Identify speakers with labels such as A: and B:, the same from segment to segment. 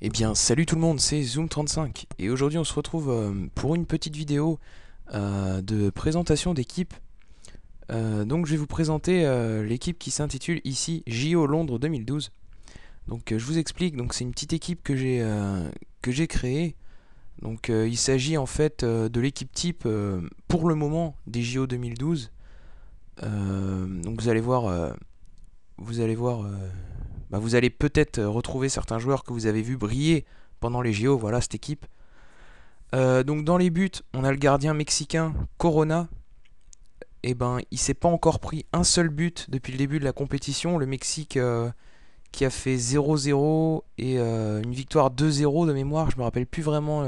A: Eh bien salut tout le monde, c'est Zoom35 et aujourd'hui on se retrouve euh, pour une petite vidéo euh, de présentation d'équipe. Euh, donc je vais vous présenter l'équipe qui s'intitule ici JO Londres 2012. Donc je vous explique, c'est une petite équipe que j'ai que j'ai créée. Donc il s'agit en fait de l'équipe type pour le moment des JO 2012. donc vous allez voir vous allez voir bah, vous allez peut-être euh, retrouver certains joueurs que vous avez vus briller pendant les JO, voilà cette équipe. Euh, donc dans les buts, on a le gardien mexicain Corona. Et eh ben, il s'est pas encore pris un seul but depuis le début de la compétition. Le Mexique euh, qui a fait 0-0 et une victoire 2-0 de mémoire. Je me rappelle plus vraiment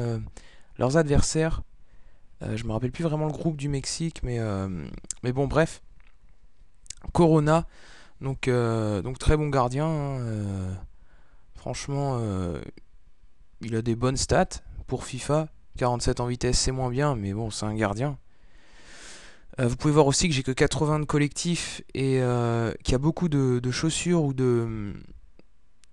A: leurs adversaires. je me rappelle plus vraiment le groupe du Mexique, mais, mais bon, bref. Corona, donc, euh, donc très bon gardien. Hein, euh, franchement, euh, il a des bonnes stats pour FIFA. 47 en vitesse, c'est moins bien, mais bon, c'est un gardien. vous pouvez voir aussi que j'ai que 80 de collectif et qu'il y a beaucoup de, chaussures ou de,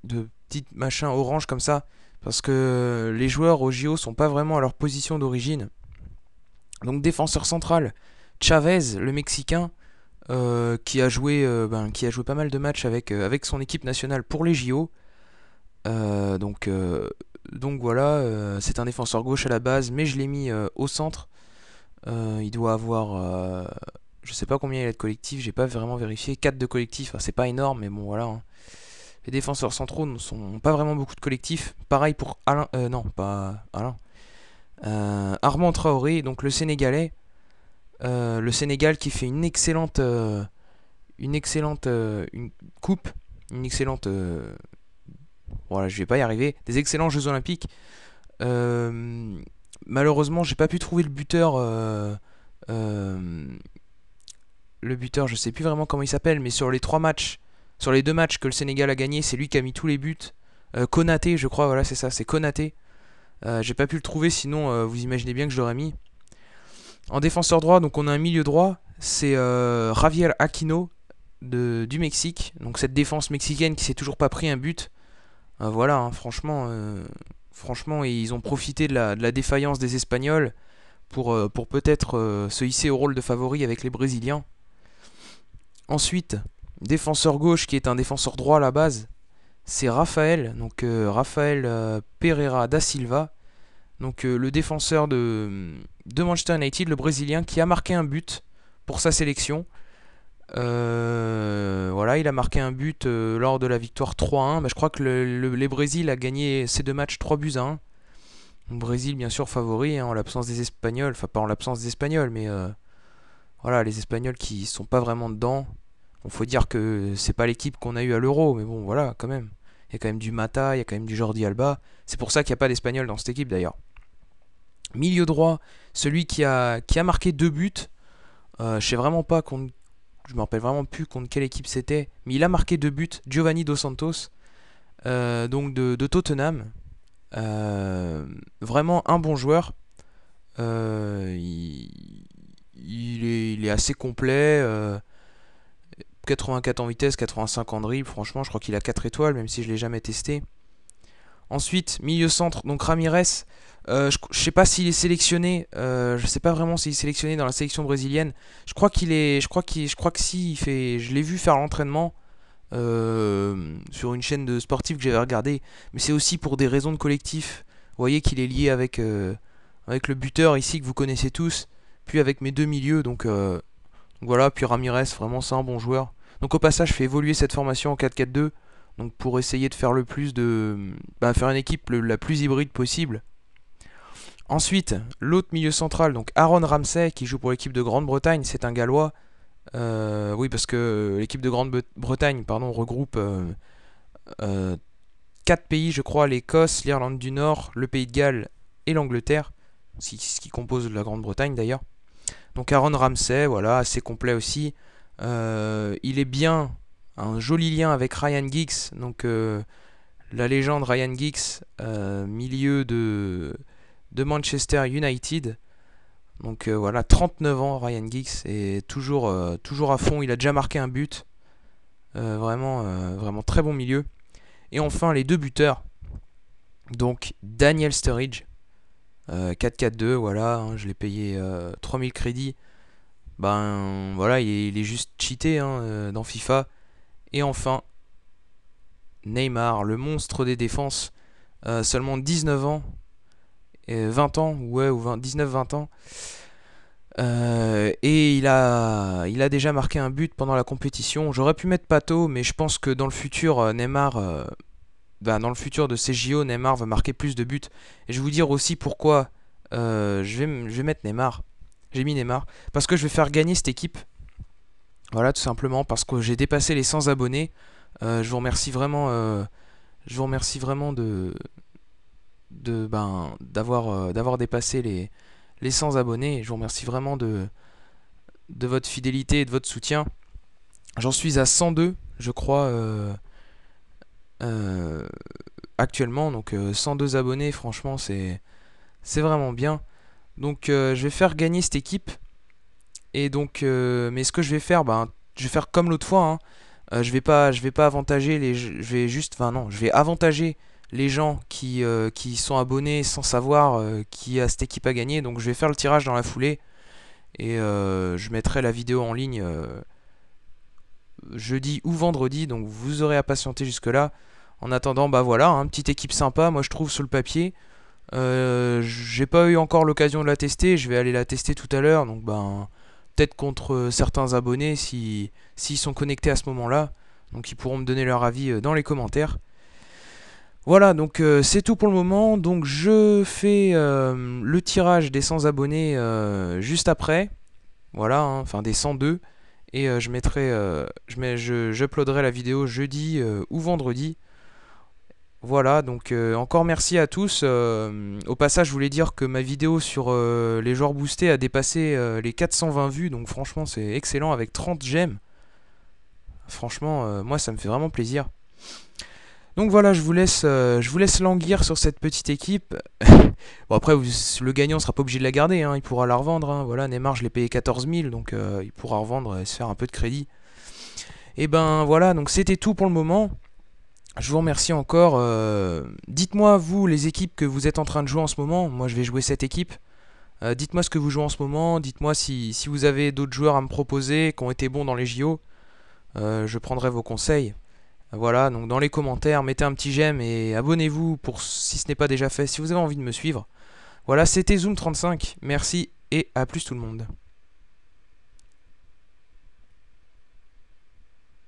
A: de petites machins orange comme ça. Parce que les joueurs au JO sont pas vraiment à leur position d'origine. Donc défenseur central, Chavez, le Mexicain, euh, qui, a joué, euh, ben, qui a joué pas mal de matchs avec, euh, avec son équipe nationale pour les JO. donc, donc voilà, c'est un défenseur gauche à la base, mais je l'ai mis au centre. il doit avoir, je sais pas combien il a de collectifs j'ai pas vraiment vérifié. 4 de collectif, c'est pas énorme, mais bon voilà. Hein. Les défenseurs centraux n'ont pas vraiment beaucoup de collectifs. Pareil pour Alain, non, pas Alain. Armand Traoré, donc le Sénégalais, euh, le Sénégal qui fait une excellente, euh, une excellente euh, une coupe, une excellente. voilà, je vais pas y arriver. Des excellents Jeux Olympiques. malheureusement, j'ai pas pu trouver le buteur. le buteur, je sais plus vraiment comment il s'appelle, mais sur les trois matchs, sur les deux matchs que le Sénégal a gagné, c'est lui qui a mis tous les buts. Konaté, je crois, voilà, c'est ça, c'est Konaté. j'ai pas pu le trouver, sinon vous imaginez bien que je l'aurais mis. En défenseur droit, donc on a un milieu droit, c'est euh, Javier Aquino de, du Mexique. Donc cette défense mexicaine qui s'est toujours pas pris un but. Euh, voilà, hein, franchement, euh, franchement, ils ont profité de la, défaillance des Espagnols pour, pour peut-être se hisser au rôle de favori avec les Brésiliens. Ensuite, défenseur gauche qui est un défenseur droit à la base, c'est Rafael, donc Rafael Pereira da Silva, donc euh, le défenseur de, Manchester United, le Brésilien, qui a marqué un but pour sa sélection. Euh, voilà, il a marqué un but euh, lors de la victoire 3-1. Bah, je crois que le, les Brésil a gagné ces deux matchs 3 buts à 1. Brésil, bien sûr, favori hein, en l'absence des Espagnols. Enfin, pas en l'absence des Espagnols, mais voilà, les Espagnols qui sont pas vraiment dedans. On faut dire que c'est pas l'équipe qu'on a eu à l'Euro, mais bon, voilà, quand même. Il y a quand même du Mata, il y a quand même du Jordi Alba. C'est pour ça qu'il n'y a pas d'Espagnol dans cette équipe d'ailleurs. Milieu droit, celui qui a, qui a marqué deux buts. Euh, je sais vraiment pas contre, je me rappelle vraiment plus contre quelle équipe c'était, mais il a marqué deux buts. Giovanni dos Santos, euh, donc de, Tottenham. Euh, vraiment un bon joueur. Euh, il, est, assez complet. 84 en vitesse, 85 en dribble. Franchement, je crois qu'il a 4 étoiles, même si je l'ai jamais testé. Ensuite, milieu centre, donc Ramirez. Euh, je, ne sais pas s'il est sélectionné. je euh, je sais pas vraiment s'il est sélectionné dans la sélection brésilienne. Je crois qu'il est. Je crois qu'il. Je crois que si il fait. Je l'ai vu faire l'entraînement euh, sur une chaîne de sportifs que j'avais regardé. Mais c'est aussi pour des raisons de collectif. Vous voyez qu'il est lié avec avec le buteur ici que vous connaissez tous. Puis avec mes deux milieux. Donc, donc voilà. Puis Ramirez, vraiment c'est un bon joueur. Donc au passage, je fais évoluer cette formation en 4-4-2 donc pour essayer de faire le plus de. Bah faire une équipe la plus hybride possible. Ensuite, l'autre milieu central, donc Aaron Ramsey, qui joue pour l'équipe de Grande-Bretagne, c'est un Gallois. Euh, oui, parce que l'équipe de Grande-Bretagne pardon, regroupe 4 euh, euh, quatre pays, je crois, l'Écosse, l'Irlande du Nord, le Pays de Galles et l'Angleterre, ce qui compose la Grande-Bretagne d'ailleurs. Donc Aaron Ramsey, voilà, assez complet aussi. il est bien un joli lien avec Ryan Giggs, donc euh, la légende Ryan Giggs, euh, milieu de, de Manchester United. Donc euh, voilà, 39 ans Ryan Giggs et toujours, toujours à fond, il a déjà marqué un but. vraiment, vraiment très bon milieu. Et enfin les deux buteurs. Donc Daniel Sturridge, 4-4-2, voilà, hein, je l'ai payé 3000 crédits. Ben voilà, il est, juste cheaté hein, dans FIFA et enfin, Neymar, le monstre des défenses, euh, seulement 19 ans, 20 ans, ouais, ou 19-20 ans. Euh, et il a, il a déjà marqué un but pendant la compétition. J'aurais pu mettre Pato, mais je pense que dans le futur, euh, Neymar, bah, dans le futur de CJO, Neymar va marquer plus de buts. Et je vais vous dire aussi pourquoi je vais, je vais mettre Neymar. J'ai mis Neymar. Parce que je vais faire gagner cette équipe voilà, tout simplement parce que j'ai dépassé les 100 abonnés. Euh, je vous remercie vraiment, euh, je vous remercie vraiment de, de ben, d'avoir, euh, d'avoir dépassé les, les 100 abonnés. Je vous remercie vraiment de, de votre fidélité et de votre soutien. J'en suis à 102, je crois, actuellement. Donc 102 abonnés, franchement, c'est, c'est vraiment bien. Donc je vais faire gagner cette équipe. Et donc, euh, mais ce que je vais faire, ben, je vais faire comme l'autre fois. Hein. Euh, je vais pas, je vais pas avantager les, je vais juste, enfin non, je vais avantager les gens qui, euh, qui sont abonnés sans savoir qui a cette équipe à gagner. Donc, je vais faire le tirage dans la foulée et je mettrai la vidéo en ligne jeudi ou vendredi. Donc, vous aurez à patienter jusque là. En attendant, bah voilà, une hein, petite équipe sympa. Moi, je trouve sur le papier. j'ai pas eu encore l'occasion de la tester, je vais aller la tester tout à l'heure, donc ben peut-être contre euh, certains abonnés s'ils si, s'ils sont connectés à ce moment-là. Donc ils pourront me donner leur avis euh, dans les commentaires. Voilà, donc euh, c'est tout pour le moment. Donc je fais le tirage des 100 abonnés juste après. Voilà, hein, enfin des 102. Et je mettrai, je, mets, je, la vidéo jeudi ou vendredi. Voilà, donc euh, encore merci à tous. Euh, au passage, je voulais dire que ma vidéo sur euh, les joueurs boostés a dépassé les 420 vues, donc franchement c'est excellent avec 30 j'aime. Franchement, moi ça me fait vraiment plaisir. Donc voilà, je vous laisse, je vous laisse languir sur cette petite équipe. bon après, le gagnant sera pas obligé de la garder, hein, il pourra la revendre. Hein. Voilà, Neymar, je l'ai payé 14 000, donc il pourra revendre et se faire un peu de crédit. Et eh ben voilà, donc c'était tout pour le moment. Je vous remercie encore. Euh, dites-moi, vous, les équipes que vous êtes en train de jouer en ce moment. Moi, je vais jouer cette équipe. Euh, dites-moi ce que vous jouez en ce moment. Dites-moi si, vous avez d'autres joueurs à me proposer qui ont été bons dans les JO. Euh, je prendrai vos conseils. Voilà, donc dans les commentaires, mettez un petit j'aime et abonnez-vous pour si ce n'est pas déjà fait, si vous avez envie de me suivre. Voilà, c'était Zoom35. Merci et à plus tout le monde.